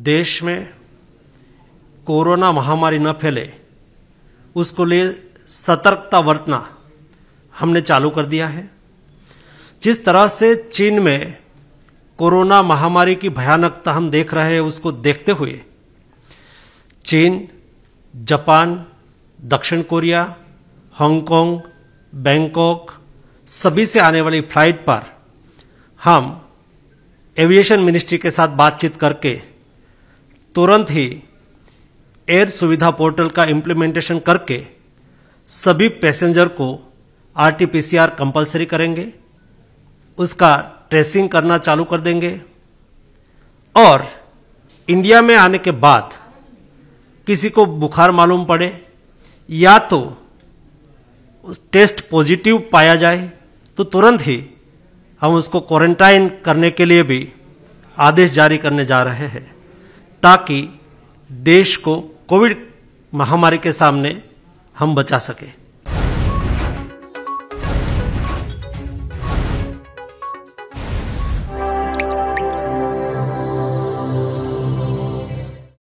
देश में कोरोना महामारी न फैले उसको लिए सतर्कता बरतना हमने चालू कर दिया है जिस तरह से चीन में कोरोना महामारी की भयानकता हम देख रहे हैं उसको देखते हुए चीन जापान दक्षिण कोरिया हांगकांग बैंकॉक सभी से आने वाली फ्लाइट पर हम एविएशन मिनिस्ट्री के साथ बातचीत करके तुरंत ही एयर सुविधा पोर्टल का इम्प्लीमेंटेशन करके सभी पैसेंजर को R T P C R compulsory करेंगे उसका ट्रेसिंग करना चालू कर देंगे और इंडिया में आने के बाद किसी को बुखार मालूम पड़े या तो टेस्ट पॉजिटिव पाया जाए तो तुरंत ही हम उसको क्वारंटाइन करने के लिए भी आदेश जारी करने जा रहे हैं ताकि देश को कोविड महामारी के सामने हम बचा सकें